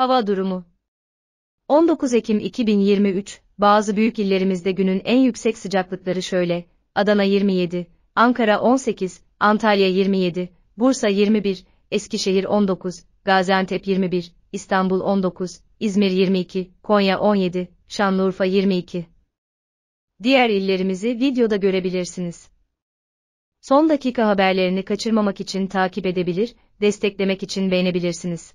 Hava durumu 19 Ekim 2023, bazı büyük illerimizde günün en yüksek sıcaklıkları şöyle, Adana 27, Ankara 18, Antalya 27, Bursa 21, Eskişehir 19, Gaziantep 21, İstanbul 19, İzmir 22, Konya 17, Şanlıurfa 22. Diğer illerimizi videoda görebilirsiniz. Son dakika haberlerini kaçırmamak için takip edebilir, desteklemek için beğenebilirsiniz.